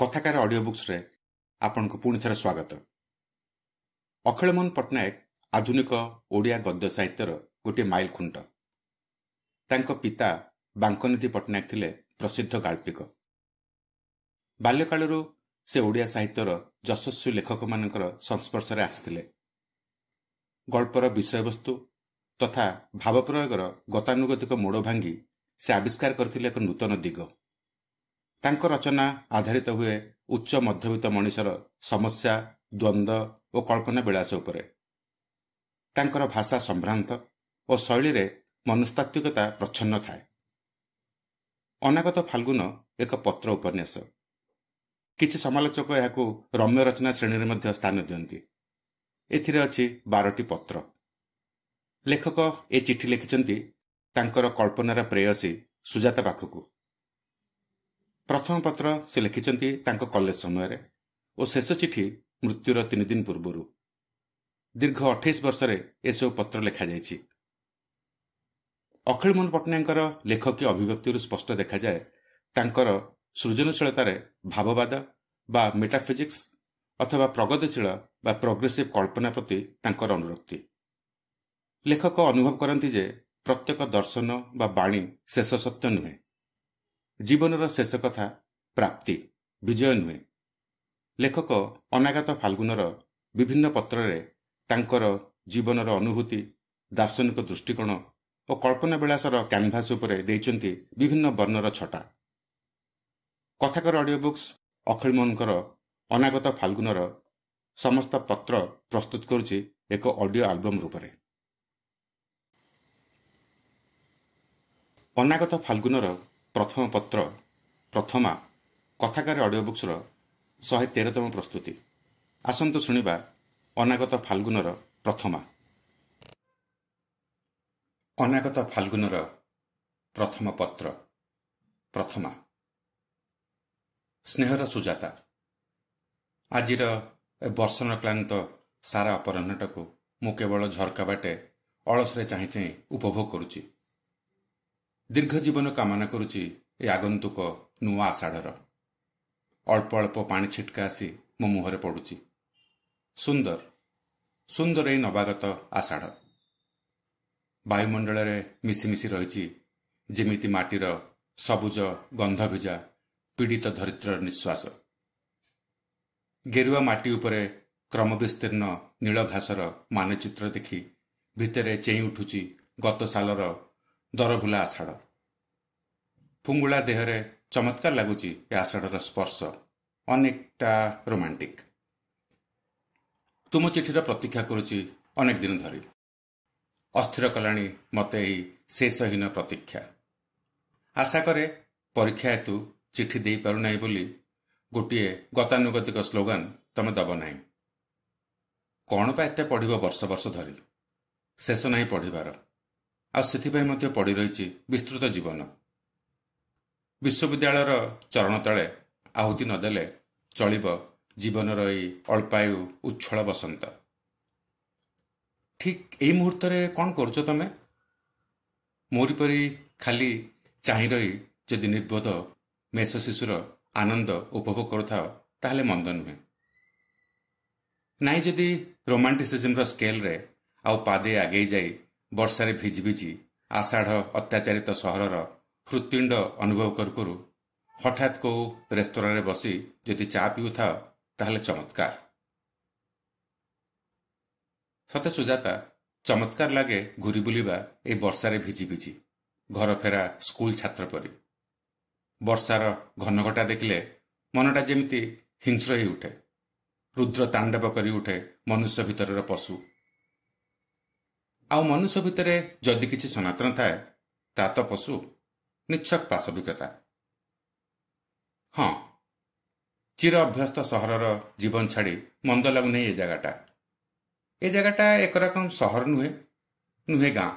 କଥାକାର ଅଡିଓ ବୁକ୍ସରେ ଆପଣଙ୍କୁ ପୁଣି ଥରେ ସ୍ୱାଗତ ଅଖିଳମୋହନ ପଟ୍ଟନାୟକ ଆଧୁନିକ ଓଡ଼ିଆ ଗଦ୍ୟ ସାହିତ୍ୟର ଗୋଟିଏ ମାଇଲ ଖୁଣ୍ଟ ତାଙ୍କ ପିତା ବାଙ୍କନିଧି ପଟ୍ଟନାୟକ ଥିଲେ ପ୍ରସିଦ୍ଧ ଗାଳ୍ପିକ ବାଲ୍ୟକାଳରୁ ସେ ଓଡ଼ିଆ ସାହିତ୍ୟର ଯଶସ୍ୱୀ ଲେଖକମାନଙ୍କର ସଂସ୍ପର୍ଶରେ ଆସିଥିଲେ ଗଳ୍ପର ବିଷୟବସ୍ତୁ ତଥା ଭାବପ୍ରୟୋଗର ଗତାନୁଗତିକ ମୋଡ଼ ଭାଙ୍ଗି ସେ ଆବିଷ୍କାର କରିଥିଲେ ଏକ ନୂତନ ଦିଗ ତାଙ୍କ ରଚନା ଆଧାରିତ ହୁଏ ଉଚ୍ଚ ମଧ୍ୟବିତ୍ତ ମଣିଷର ସମସ୍ୟା ଦ୍ୱନ୍ଦ୍ୱ ଓ କଳ୍ପନା ବିଳାସ ଉପରେ ତାଙ୍କର ଭାଷା ସମ୍ଭ୍ରାନ୍ତ ଓ ଶୈଳୀରେ ମନୁସ୍ତାତ୍ତ୍ୱିକତା ପ୍ରଚ୍ଛନ୍ନ ଥାଏ ଅନାଗତ ଫାଲଗୁନ ଏକ ପତ୍ର ଉପନ୍ୟାସ କିଛି ସମାଲୋଚକ ଏହାକୁ ରମ୍ୟ ରଚନା ଶ୍ରେଣୀରେ ମଧ୍ୟ ସ୍ଥାନ ଦିଅନ୍ତି ଏଥିରେ ଅଛି ବାରଟି ପତ୍ର ଲେଖକ ଏ ଚିଠି ଲେଖିଛନ୍ତି ତାଙ୍କର କଳ୍ପନାର ପ୍ରେୟସୀ ସୁଜାତା ପାଖକୁ ପ୍ରଥମ ପତ୍ର ସେ ଲେଖିଛନ୍ତି ତାଙ୍କ କଲେଜ ସମୟରେ ଓ ଶେଷ ଚିଠି ମୃତ୍ୟୁର ତିନିଦିନ ପୂର୍ବରୁ ଦୀର୍ଘ ଅଠେଇଶ ବର୍ଷରେ ଏସବୁ ପତ୍ର ଲେଖାଯାଇଛି ଅଖିଳମୋହନ ପଟ୍ଟନାୟକଙ୍କର ଲେଖକୀୟ ଅଭିବ୍ୟକ୍ତିରୁ ସ୍ପଷ୍ଟ ଦେଖାଯାଏ ତାଙ୍କର ସୃଜନଶୀଳତାରେ ଭାବବାଦ ବା ମେଟାଫିଜିକ୍ସ ଅଥବା ପ୍ରଗତିଶୀଳ ବା ପ୍ରୋଗ୍ରେସିଭ୍ କଳ୍ପନା ପ୍ରତି ତାଙ୍କର ଅନୁରୋକ୍ତି ଲେଖକ ଅନୁଭବ କରନ୍ତି ଯେ ପ୍ରତ୍ୟେକ ଦର୍ଶନ ବା ବାଣୀ ଶେଷ ସତ୍ୟ ନୁହେଁ ଜୀବନର ଶେଷ କଥା ପ୍ରାପ୍ତି ବିଜୟ ନୁହେଁ ଲେଖକ ଅନାଗତ ଫାଲ୍ଗୁନର ବିଭିନ୍ନ ପତ୍ରରେ ତାଙ୍କର ଜୀବନର ଅନୁଭୂତି ଦାର୍ଶନିକ ଦୃଷ୍ଟିକୋଣ ଓ କଳ୍ପନା ବିଳାସର କ୍ୟାନ୍ଭାସ୍ ଉପରେ ଦେଇଛନ୍ତି ବିଭିନ୍ନ ବର୍ଣ୍ଣର ଛଟା କଥାକର ଅଡିଓ ବୁକ୍ସ ଅଖିଳ ମୋହନଙ୍କର ଅନାଗତ ଫାଲ୍ଗୁନର ସମସ୍ତ ପତ୍ର ପ୍ରସ୍ତୁତ କରୁଛି ଏକ ଅଡିଓ ଆଲବମ୍ ରୂପରେ ଅନାଗତ ଫାଲ୍ଗୁନର ପ୍ରଥମ ପତ୍ର ପ୍ରଥମା କଥାକାରୀ ଅଡ଼ିଓ ବୁକ୍ସର ଶହେ ତେରତମ ପ୍ରସ୍ତୁତି ଆସନ୍ତୁ ଶୁଣିବା ଅନାଗତ ଫାଲ୍ଗୁନର ପ୍ରଥମା ଅନାଗତ ଫାଲ୍ଗୁନର ପ୍ରଥମ ପତ୍ର ପ୍ରଥମା ସ୍ନେହର ସୁଜାତା ଆଜିର ବର୍ଷଣ କ୍ଲାନ୍ତ ସାରା ଅପରାହ୍ନଟାକୁ ମୁଁ କେବଳ ଝରକା ବାଟେ ଅଳସରେ ଚାହିଁ ଚାହିଁ ଉପଭୋଗ କରୁଛି ଦୀର୍ଘ ଜୀବନ କାମନା କରୁଛି ଏ ଆଗନ୍ତୁକ ନୂଆ ଆଷାଢ଼ର ଅଳ୍ପ ଅଳ୍ପ ପାଣି ଛିଟକା ଆସି ମୋ ମୁହଁରେ ପଡ଼ୁଛି ସୁନ୍ଦର ସୁନ୍ଦର ଏଇ ନବାଗତ ଆଷାଢ଼ ବାୟୁମଣ୍ଡଳରେ ମିଶିମିଶି ରହିଛି ଯେମିତି ମାଟିର ସବୁଜ ଗନ୍ଧଭିଜା ପୀଡ଼ିତ ଧରିତ୍ରର ନିଶ୍ୱାସ ଗେରୁଆ ମାଟି ଉପରେ କ୍ରମବିସ୍ତୀର୍ଣ୍ଣ ନୀଳଘାସର ମାନଚିତ୍ର ଦେଖି ଭିତରେ ଚେଇଁ ଉଠୁଛି ଗତ ସାଲର ଦରଭୁଲା ଆଷାଢ଼ ଫୁଙ୍ଗୁଳା ଦେହରେ ଚମତ୍କାର ଲାଗୁଛି ଏ ଆଷାଢ଼ର ସ୍ପର୍ଶ ଅନେକଟା ରୋମାଣ୍ଟିକ ତୁମ ଚିଠିର ପ୍ରତୀକ୍ଷା କରୁଛି ଅନେକ ଦିନ ଧରି ଅସ୍ଥିର କଲାଣି ମୋତେ ଏହି ଶେଷହୀନ ପ୍ରତୀକ୍ଷା ଆଶା କରେ ପରୀକ୍ଷା ହେତୁ ଚିଠି ଦେଇପାରୁନାହିଁ ବୋଲି ଗୋଟିଏ ଗତାନୁଗତିକ ସ୍ଲୋଗାନ ତମେ ଦେବ ନାହିଁ କ'ଣ ବା ଏତେ ପଢ଼ିବ ବର୍ଷ ବର୍ଷ ଧରି ଶେଷ ନାହିଁ ପଢ଼ିବାର ଆଉ ସେଥିପାଇଁ ମଧ୍ୟ ପଡ଼ି ରହିଛି ବିସ୍ତୃତ ଜୀବନ ବିଶ୍ୱବିଦ୍ୟାଳୟର ଚରଣ ତଳେ ଆହୁତି ନ ଦେଲେ ଚଳିବ ଜୀବନର ଏଇ ଅଳ୍ପାୟୁ ଉଚ୍ଛଳ ବସନ୍ତ ଠିକ୍ ଏଇ ମୁହୂର୍ତ୍ତରେ କ'ଣ କରୁଛ ତମେ ମୋରି ପରି ଖାଲି ଚାହିଁ ରହି ଯଦି ନିର୍ବୋଧ ମେଷ ଶିଶୁର ଆନନ୍ଦ ଉପଭୋଗ କରୁଥାଅ ତାହେଲେ ମନ୍ଦ ନୁହେଁ ନାହିଁ ଯଦି ରୋମାଣ୍ଟିସିଜିମ୍ର ସ୍କେଲ୍ରେ ଆଉ ପାଦେ ଆଗେଇ ଯାଇ ବର୍ଷାରେ ଭିଜିଭିଜି ଆଷାଢ଼ ଅତ୍ୟାଚାରିତ ସହରର ହୃତ୍ପିଣ୍ଡ ଅନୁଭବ କରୁ କରୁ ହଠାତ୍ କେଉଁ ରେସ୍ତୋରାଁରେ ବସି ଯଦି ଚା ପିଉଥାଅ ତାହେଲେ ଚମତ୍କାର ସତେ ସୁଜାତା ଚମତ୍କାର ଲାଗେ ଘୁରି ବୁଲିବା ଏଇ ବର୍ଷାରେ ଭିଜିଭିଜି ଫେରା ସ୍କୁଲ ଛାତ୍ର ପରି ବର୍ଷାର ଘନଘଟା ଦେଖିଲେ ମନଟା ଯେମିତି ହିଂସ୍ର ହେଇ ଉଠେ ରୁଦ୍ର ତାଣ୍ଡବ କରି ଉଠେ ମନୁଷ୍ୟ ଭିତରର ପଶୁ ଆଉ ମନୁଷ୍ୟ ଭିତରେ ଯଦି କିଛି ସନାତନ ଥାଏ ତା ତ ପଶୁ ନିଚ୍ଛକ ପାଶବିକତା ହଁ ଚିର ଅଭ୍ୟସ୍ତ ସହରର ଜୀବନ ଛାଡ଼ି ମନ୍ଦ ଲାଗୁନାହିଁ ଏ ଜାଗାଟା ଏ ଜାଗାଟା ଏକ ରକମ ସହର ନୁହେଁ ନୁହେଁ ଗାଁ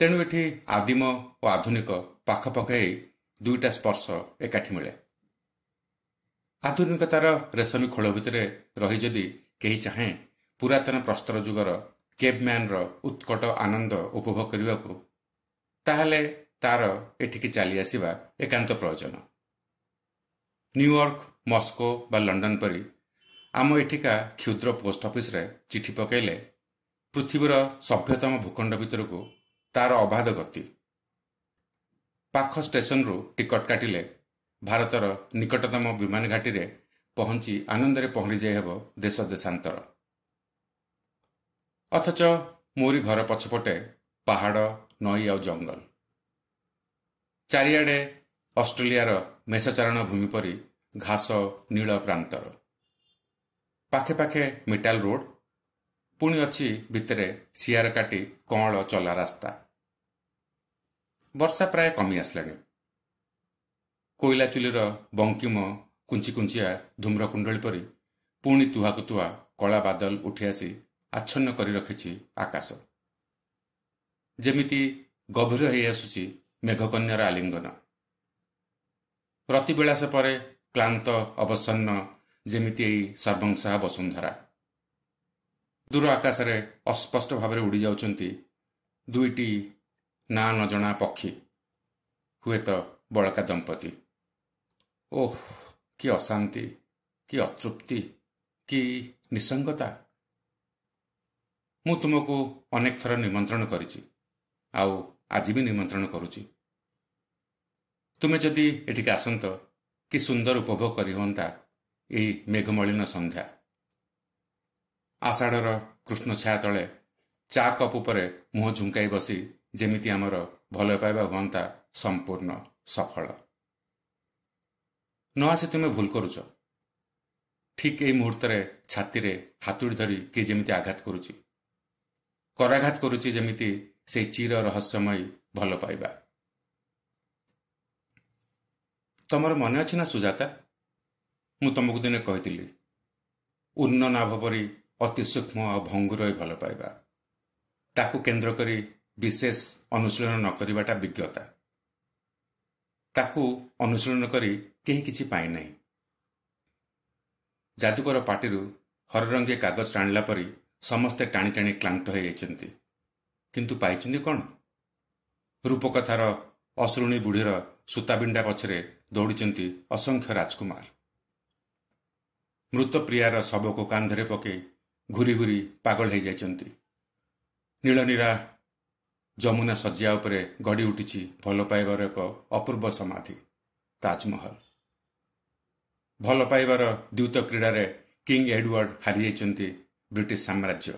ତେଣୁ ଏଠି ଆଦିମ ଓ ଆଧୁନିକ ପାଖପାଖ ହେଇ ଦୁଇଟା ସ୍ପର୍ଶ ଏକାଠି ମିଳେ ଆଧୁନିକତାର ରେଶମୀ ଖୋଳ ଭିତରେ ରହି ଯଦି କେହି ଚାହେଁ ପୁରାତନ ପ୍ରସ୍ତର ଯୁଗର କେବ୍ମ୍ୟାନ୍ର ଉତ୍କଟ ଆନନ୍ଦ ଉପଭୋଗ କରିବାକୁ ତାହେଲେ ତାର ଏଠିକି ଚାଲିଆସିବା ଏକାନ୍ତ ପ୍ରୟୋଜନ ନ୍ୟୁୟର୍କ ମସ୍କୋ ବା ଲଣ୍ଡନ ପରି ଆମ ଏଠିକା କ୍ଷୁଦ୍ର ପୋଷ୍ଟ ଅଫିସରେ ଚିଠି ପକାଇଲେ ପୃଥିବୀର ସଭ୍ୟତମ ଭୂଖଣ୍ଡ ଭିତରକୁ ତାର ଅବାଧ ଗତି ପାଖ ଷ୍ଟେସନରୁ ଟିକଟ କାଟିଲେ ଭାରତର ନିକଟତମ ବିମାନ ଘାଟିରେ ପହଞ୍ଚି ଆନନ୍ଦରେ ପହଁରିଯାଇ ହେବ ଦେଶ ଦେଶାନ୍ତର ଅଥଚ ମୋରି ଘର ପଛପଟେ ପାହାଡ଼ ନଈ ଆଉ ଜଙ୍ଗଲ ଚାରିଆଡ଼େ ଅଷ୍ଟ୍ରେଲିଆର ମେଷଚାରଣ ଭୂମି ପରି ଘାସ ନୀଳ ପ୍ରାନ୍ତର ପାଖେ ପାଖେ ମିଟାଲ ରୋଡ୍ ପୁଣି ଅଛି ଭିତରେ ସିଆର କାଟି କଅଁଳ ଚଲା ରାସ୍ତା ବର୍ଷା ପ୍ରାୟ କମି ଆସିଲାଣି କୋଇଲା ଚୁଲିର ବଙ୍କିମ କୁଞ୍ଚି କୁଞ୍ଚିଆ ଧୂମ୍ର ପରି ପୁଣି ତୁହାକୁ ତୁହା କଳା ବାଦଲ ଉଠିଆସି ଆଚ୍ଛନ୍ନ କରି ରଖିଛି ଆକାଶ ଯେମିତି ଗଭୀର ହୋଇ ଆସୁଛି ମେଘକନ୍ୟାର ଆଲିଙ୍ଗନ ପ୍ରତିବିଳାସ ପରେ କ୍ଲାନ୍ତ ଅବସନ୍ନ ଯେମିତି ଏଇ ସର୍ବଂଶା ବସୁନ୍ଧରା ଦୂର ଆକାଶରେ ଅସ୍ପଷ୍ଟ ଭାବରେ ଉଡ଼ିଯାଉଛନ୍ତି ଦୁଇଟି ନା ନ ଜଣା ପକ୍ଷୀ ହୁଏତ ବଳକା ଦମ୍ପତି ଓହ କି ଅଶାନ୍ତି କି ଅତୃପ୍ତି କି ନିସଙ୍ଗତା ମୁଁ ତୁମକୁ ଅନେକ ଥର ନିମନ୍ତ୍ରଣ କରିଛି ଆଉ ଆଜି ବି ନିମନ୍ତ୍ରଣ କରୁଛି ତୁମେ ଯଦି ଏଠିକି ଆସନ୍ତ କି ସୁନ୍ଦର ଉପଭୋଗ କରି ହୁଅନ୍ତା ଏଇ ମେଘମଳିନ ସନ୍ଧ୍ୟା ଆଷାଢ଼ର କୃଷ୍ଣ ଛାୟା ତଳେ ଚା କପ୍ ଉପରେ ମୁହଁ ଝୁଙ୍କାଇ ବସି ଯେମିତି ଆମର ଭଲ ପାଇବା ହୁଅନ୍ତା ସମ୍ପୂର୍ଣ୍ଣ ସଫଳ ନ ଆସି ତୁମେ ଭୁଲ କରୁଛ ଠିକ୍ ଏଇ ମୁହୂର୍ତ୍ତରେ ଛାତିରେ ହାତୁଡ଼ି ଧରି କିଏ ଯେମିତି ଆଘାତ କରୁଛି କରାଘାତ କରୁଛି ଯେମିତି ସେଇ ଚିର ରହସ୍ୟମୟ ଭଲ ପାଇବା ତମର ମନେ ଅଛି ନା ସୁଜାତା ମୁଁ ତମକୁ ଦିନେ କହିଥିଲି ଉନ୍ନନାଭ ପରି ଅତି ସୂକ୍ଷ୍ମ ଆଉ ଭଙ୍ଗୁର ଭଲ ପାଇବା ତାକୁ କେନ୍ଦ୍ର କରି ବିଶେଷ ଅନୁଶୀଳନ ନ କରିବାଟା ବିଜ୍ଞତା ତାକୁ ଅନୁଶୀଳନ କରି କେହି କିଛି ପାଇନାହିଁ ଯାଦୁକର ପାଟିରୁ ହରରଙ୍ଗୀ କାଗଜ ଟାଣିଲା ପରି ସମସ୍ତେ ଟାଣି ଟାଣି କ୍ଲାନ୍ତ ହୋଇଯାଇଛନ୍ତି କିନ୍ତୁ ପାଇଛନ୍ତି କ'ଣ ରୂପକଥାର ଅଶ୍ରୁଣୀ ବୁଢ଼ୀର ସୂତାବିଣ୍ଡା ପଛରେ ଦୌଡ଼ିଛନ୍ତି ଅସଂଖ୍ୟ ରାଜକୁମାର ମୃତପ୍ରିୟାର ଶବକୁ କାନ୍ଧରେ ପକାଇ ଘୁରି ଘୁରି ପାଗଳ ହୋଇଯାଇଛନ୍ତି ନୀଳନୀରା ଯମୁନା ଶଯ୍ୟା ଉପରେ ଗଢ଼ି ଉଠିଛି ଭଲ ପାଇବାର ଏକ ଅପୂର୍ବ ସମାଧି ତାଜମହଲ ଭଲ ପାଇବାର ଦ୍ୟୁତ କ୍ରୀଡ଼ାରେ କିଙ୍ଗ ଏଡୱାର୍ଡ ହାରିଯାଇଛନ୍ତି ବ୍ରିଟିଶ ସାମ୍ରାଜ୍ୟ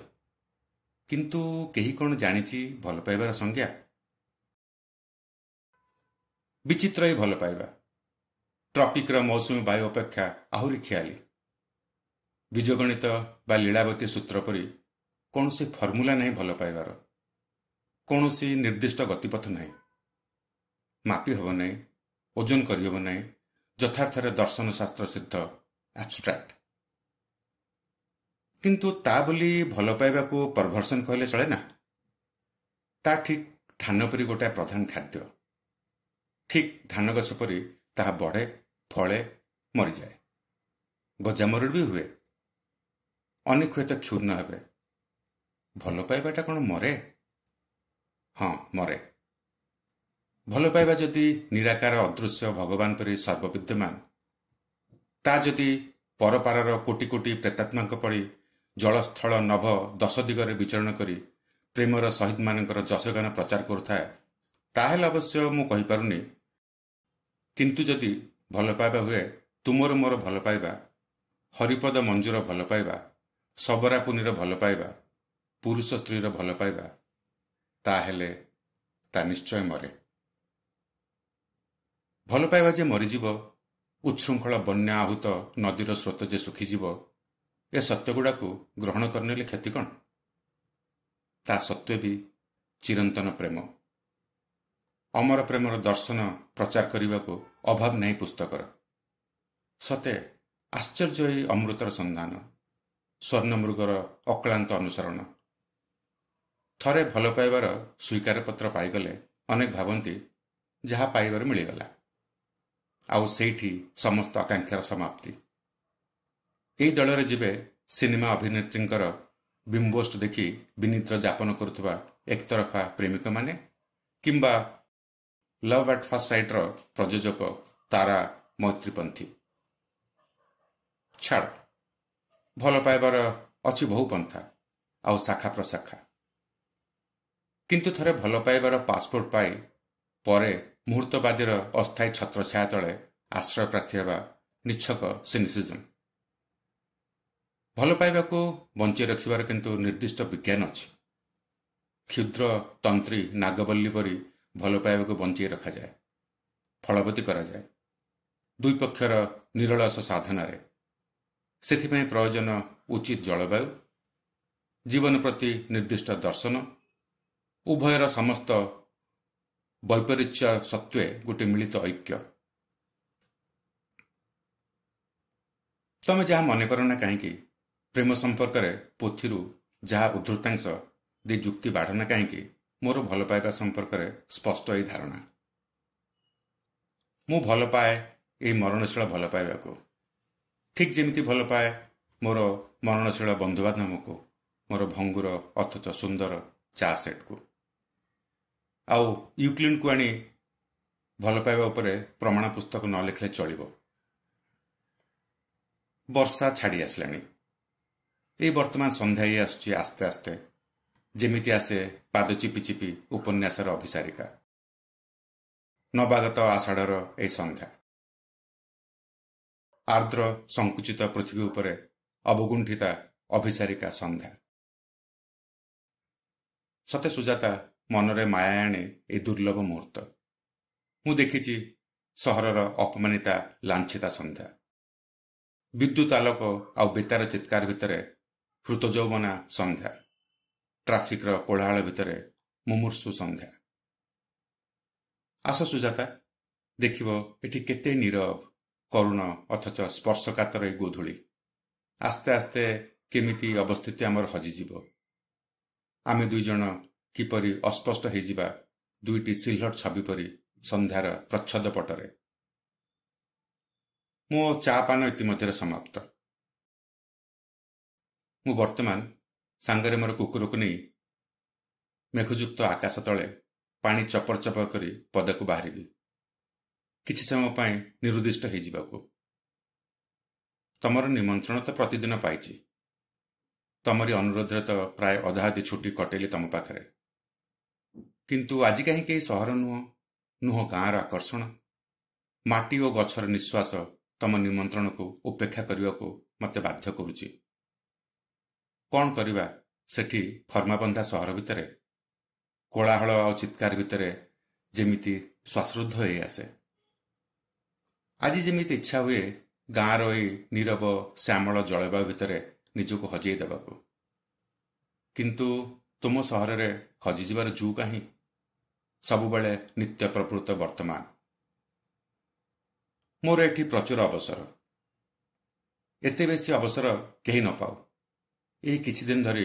କିନ୍ତୁ କେହି କ'ଣ ଜାଣିଛି ଭଲ ପାଇବାର ସଂଜ୍ଞା ବିଚିତ୍ର ହିଁ ଭଲ ପାଇବା ଟ୍ରପିକ୍ର ମୌସୁମୀ ବାୟୁ ଅପେକ୍ଷା ଆହୁରି ଖିଆଲି ବିଜଗଣିତ ବା ଲୀଳାବତୀ ସୂତ୍ର ପରି କୌଣସି ଫର୍ମୁଲା ନାହିଁ ଭଲ ପାଇବାର କୌଣସି ନିର୍ଦ୍ଦିଷ୍ଟ ଗତିପଥ ନାହିଁ ମାପି ହେବ ନାହିଁ ଓଜନ କରିହେବ ନାହିଁ ଯଥାର୍ଥରେ ଦର୍ଶନ ଶାସ୍ତ୍ର ସିଦ୍ଧ ଆବଷ୍ଟ୍ରାକ୍ଟ କିନ୍ତୁ ତା ବୋଲି ଭଲ ପାଇବାକୁ ପରଭର୍ସନ୍ କହିଲେ ଚଳେ ନା ତା ଠିକ୍ ଧାନ ପରି ଗୋଟାଏ ପ୍ରଧାନ ଖାଦ୍ୟ ଠିକ୍ ଧାନ ଗଛ ପରି ତାହା ବଢ଼େ ଫଳେ ମରିଯାଏ ଗଜାମରୁଡ଼ ବି ହୁଏ ଅନେକ ହୁଏତ କ୍ଷୁର୍ଣ୍ଣ ହେବେ ଭଲ ପାଇବାଟା କ'ଣ ମରେ ହଁ ମରେ ଭଲ ପାଇବା ଯଦି ନିରାକାର ଅଦୃଶ୍ୟ ଭଗବାନ ପରି ସର୍ବବିଦ୍ୟମାନ ତା ଯଦି ପରପାରର କୋଟି କୋଟି ପ୍ରେତାତ୍ମାଙ୍କ ପରି ଜଳସ୍ଥଳ ନଭ ଦଶ ଦିଗରେ ବିଚରଣ କରି ପ୍ରେମର ଶହୀଦମାନଙ୍କର ଯଶଗାନ ପ୍ରଚାର କରୁଥାଏ ତାହେଲେ ଅବଶ୍ୟ ମୁଁ କହିପାରୁନି କିନ୍ତୁ ଯଦି ଭଲ ପାଇବା ହୁଏ ତୁମର ମୋର ଭଲ ପାଇବା ହରିପଦ ମଞ୍ଜୁର ଭଲ ପାଇବା ସବରାପୁନିର ଭଲ ପାଇବା ପୁରୁଷ ସ୍ତ୍ରୀର ଭଲ ପାଇବା ତାହେଲେ ତା ନିଶ୍ଚୟ ମରେ ଭଲ ପାଇବା ଯେ ମରିଯିବ ଉଚ୍ଛୃଙ୍ଖଳ ବନ୍ୟା ଆହୁତ ନଦୀର ସ୍ରୋତ ଯେ ଶୁଖିଯିବ ଏ ସତ୍ୟଗୁଡ଼ାକୁ ଗ୍ରହଣ କରିନେଲେ କ୍ଷତି କ'ଣ ତା ସତ୍ତ୍ୱେ ବି ଚିରନ୍ତନ ପ୍ରେମ ଅମର ପ୍ରେମର ଦର୍ଶନ ପ୍ରଚାର କରିବାକୁ ଅଭାବ ନାହିଁ ପୁସ୍ତକର ସତେ ଆଶ୍ଚର୍ଯ୍ୟ ଏହି ଅମୃତର ସନ୍ଧାନ ସ୍ୱର୍ଣ୍ଣ ମୃଗର ଅକ୍ଳାନ୍ତ ଅନୁସରଣ ଥରେ ଭଲ ପାଇବାର ସ୍ୱୀକାରପତ୍ର ପାଇଗଲେ ଅନେକ ଭାବନ୍ତି ଯାହା ପାଇବାର ମିଳିଗଲା ଆଉ ସେଇଠି ସମସ୍ତ ଆକାଂକ୍ଷାର ସମାପ୍ତି ଏହି ଦଳରେ ଯିବେ ସିନେମା ଅଭିନେତ୍ରୀଙ୍କର ବିମ୍ବୋଷ୍ଟ ଦେଖି ବିନିଦ୍ର ଯାପନ କରୁଥିବା ଏକତରଫା ପ୍ରେମିକମାନେ କିମ୍ବା ଲଭ୍ ଆଟ୍ ଫାଷ୍ଟ ସାଇଟ୍ର ପ୍ରଯୋଜକ ତାରା ମୈତ୍ରୀପନ୍ଥୀ ଛାଡ଼ ଭଲ ପାଇବାର ଅଛି ବହୁ ପନ୍ଥା ଆଉ ଶାଖା ପ୍ରଶାଖା କିନ୍ତୁ ଥରେ ଭଲ ପାଇବାର ପାସପୋର୍ଟ ପାଇ ପରେ ମୁହୂର୍ତ୍ତବାଦୀର ଅସ୍ଥାୟୀ ଛତ୍ରଛାୟା ତଳେ ଆଶ୍ରୟ ପ୍ରାର୍ଥୀ ହେବା ନିଚ୍ଛକ ସିନିସିଜମ୍ ଭଲ ପାଇବାକୁ ବଞ୍ଚାଇ ରଖିବାର କିନ୍ତୁ ନିର୍ଦ୍ଦିଷ୍ଟ ବିଜ୍ଞାନ ଅଛି କ୍ଷୁଦ୍ର ତନ୍ତ୍ରୀ ନାଗବଲ୍ଲୀ ପରି ଭଲ ପାଇବାକୁ ବଞ୍ଚାଇ ରଖାଯାଏ ଫଳବତୀ କରାଯାଏ ଦୁଇ ପକ୍ଷର ନିରଳସ ସାଧନାରେ ସେଥିପାଇଁ ପ୍ରୟୋଜନ ଉଚିତ ଜଳବାୟୁ ଜୀବନ ପ୍ରତି ନିର୍ଦ୍ଦିଷ୍ଟ ଦର୍ଶନ ଉଭୟର ସମସ୍ତ ବୈପରୀତ୍ୟ ସତ୍ତ୍ୱେ ଗୋଟିଏ ମିଳିତ ଐକ୍ୟ ତମେ ଯାହା ମନେକର ନା କାହିଁକି ପ୍ରେମ ସମ୍ପର୍କରେ ପୋଥିରୁ ଯାହା ଉଦ୍ଧତାଂଶ ଦି ଯୁକ୍ତି ବାଢ଼ନା କାହିଁକି ମୋର ଭଲ ପାଇବା ସମ୍ପର୍କରେ ସ୍ପଷ୍ଟ ଏହି ଧାରଣା ମୁଁ ଭଲ ପାଏ ଏହି ମରଣଶୀଳ ଭଲ ପାଇବାକୁ ଠିକ୍ ଯେମିତି ଭଲ ପାଏ ମୋର ମରଣଶୀଳ ବନ୍ଧୁବାନ୍ଧବକୁ ମୋର ଭଙ୍ଗୁର ଅଥଚ ସୁନ୍ଦର ଚା ସେଟ୍କୁ ଆଉ ୟୁକ୍ଲିନ୍କୁ ଆଣି ଭଲ ପାଇବା ଉପରେ ପ୍ରମାଣ ପୁସ୍ତକ ନ ଲେଖିଲେ ଚଳିବ ବର୍ଷା ଛାଡ଼ି ଆସିଲାଣି ଏଇ ବର୍ତ୍ତମାନ ସନ୍ଧ୍ୟା ହେଇ ଆସୁଛି ଆସ୍ତେ ଆସ୍ତେ ଯେମିତି ଆସେ ପାଦ ଚିପି ଚିପି ଉପନ୍ୟାସର ଅଭିସାରିକା ନବାଗତ ଆଷାଢ଼ର ଏଇ ସନ୍ଧ୍ୟା ଆର୍ଦ୍ର ସଙ୍କୁଚିତ ପୃଥିବୀ ଉପରେ ଅବଗୁଣ୍ଠିତା ଅଭିସାରିକା ସନ୍ଧ୍ୟା ସତେ ସୁଜାତା ମନରେ ମାୟା ଆଣେ ଏଇ ଦୁର୍ଲଭ ମୁହୂର୍ତ୍ତ ମୁଁ ଦେଖିଛି ସହରର ଅପମାନିତା ଲାଞ୍ଛିତା ସନ୍ଧ୍ୟା ବିଦ୍ୟୁତ୍ ଆଲୋକ ଆଉ ବେତାର ଚିତ୍କାର ଭିତରେ ହୃତ ଯୌବନା ସନ୍ଧ୍ୟା ଟ୍ରାଫିକ୍ର କୋଳାହଳ ଭିତରେ ମୁମୂର୍ଷୁ ସନ୍ଧ୍ୟା ଆସ ସୁଜାତା ଦେଖିବ ଏଠି କେତେ ନିରବ କରୁଣ ଅଥଚ ସ୍ପର୍ଶକାତର ଏ ଗୋଧୂଳି ଆସ୍ତେ ଆସ୍ତେ କେମିତି ଅବସ୍ଥିତି ଆମର ହଜିଯିବ ଆମେ ଦୁଇଜଣ କିପରି ଅସ୍ପଷ୍ଟ ହୋଇଯିବା ଦୁଇଟି ସିଲଭର୍ ଛବି ପରି ସନ୍ଧ୍ୟାର ପ୍ରଚ୍ଛଦ ପଟରେ ମୋ ଚା ପାନ ଇତିମଧ୍ୟରେ ସମାପ୍ତ ମୁଁ ବର୍ତ୍ତମାନ ସାଙ୍ଗରେ ମୋର କୁକୁରକୁ ନେଇ ମେଘଯୁକ୍ତ ଆକାଶ ତଳେ ପାଣି ଚପର ଚପର କରି ପଦାକୁ ବାହାରିବି କିଛି ସମୟ ପାଇଁ ନିରୁଦ୍ଦିଷ୍ଟ ହୋଇଯିବାକୁ ତମର ନିମନ୍ତ୍ରଣ ତ ପ୍ରତିଦିନ ପାଇଛି ତମରି ଅନୁରୋଧରେ ତ ପ୍ରାୟ ଅଧାଅଧି ଛୁଟି କଟେଇଲି ତମ ପାଖରେ କିନ୍ତୁ ଆଜି କାହିଁକି ଏହି ସହର ନୁହଁ ନୁହଁ ଗାଁର ଆକର୍ଷଣ ମାଟି ଓ ଗଛର ନିଶ୍ୱାସ ତମ ନିମନ୍ତ୍ରଣକୁ ଉପେକ୍ଷା କରିବାକୁ ମୋତେ ବାଧ୍ୟ କରୁଛି କ'ଣ କରିବା ସେଠି ଫର୍ମାବନ୍ଧା ସହର ଭିତରେ କୋଳାହଳ ଆଉ ଚିତ୍କାର ଭିତରେ ଯେମିତି ଶ୍ୱାସରୁଦ୍ଧ ହୋଇ ଆସେ ଆଜି ଯେମିତି ଇଚ୍ଛା ହୁଏ ଗାଁର ଏଇ ନିରବ ଶ୍ୟାମଳ ଜଳବାୟୁ ଭିତରେ ନିଜକୁ ହଜେଇ ଦେବାକୁ କିନ୍ତୁ ତୁମ ସହରରେ ହଜିଯିବାର ଯୁ କାହିଁ ସବୁବେଳେ ନିତ୍ୟ ପ୍ରପୃତ ବର୍ତ୍ତମାନ ମୋର ଏଠି ପ୍ରଚୁର ଅବସର ଏତେ ବେଶୀ ଅବସର କେହି ନ ପାଉ ଏଇ କିଛି ଦିନ ଧରି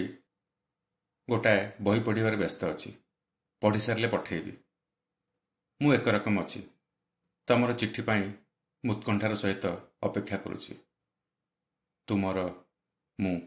ଗୋଟାଏ ବହି ପଢ଼ିବାରେ ବ୍ୟସ୍ତ ଅଛି ପଢ଼ିସାରିଲେ ପଠେଇବି ମୁଁ ଏକ ରକମ ଅଛି ତମର ଚିଠି ପାଇଁ ମୁତ୍କଣ୍ଠାର ସହିତ ଅପେକ୍ଷା କରୁଛି ତୁମର ମୁଁ